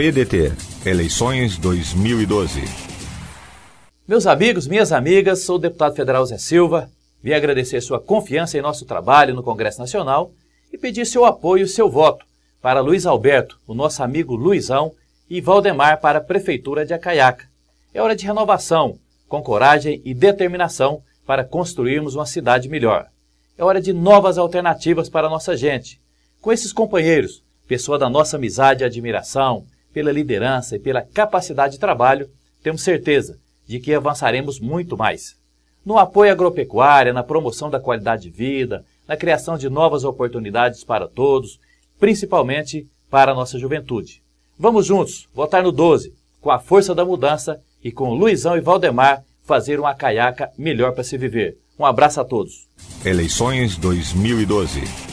PDT, eleições 2012. Meus amigos, minhas amigas, sou o deputado federal Zé Silva. Vim agradecer sua confiança em nosso trabalho no Congresso Nacional e pedir seu apoio e seu voto para Luiz Alberto, o nosso amigo Luizão, e Valdemar para a Prefeitura de Acaiaca. É hora de renovação, com coragem e determinação para construirmos uma cidade melhor. É hora de novas alternativas para a nossa gente. Com esses companheiros, pessoa da nossa amizade e admiração, pela liderança e pela capacidade de trabalho, temos certeza de que avançaremos muito mais. No apoio à agropecuária, na promoção da qualidade de vida, na criação de novas oportunidades para todos, principalmente para a nossa juventude. Vamos juntos votar no 12, com a força da mudança e com Luizão e Valdemar fazer uma caiaca melhor para se viver. Um abraço a todos. Eleições 2012.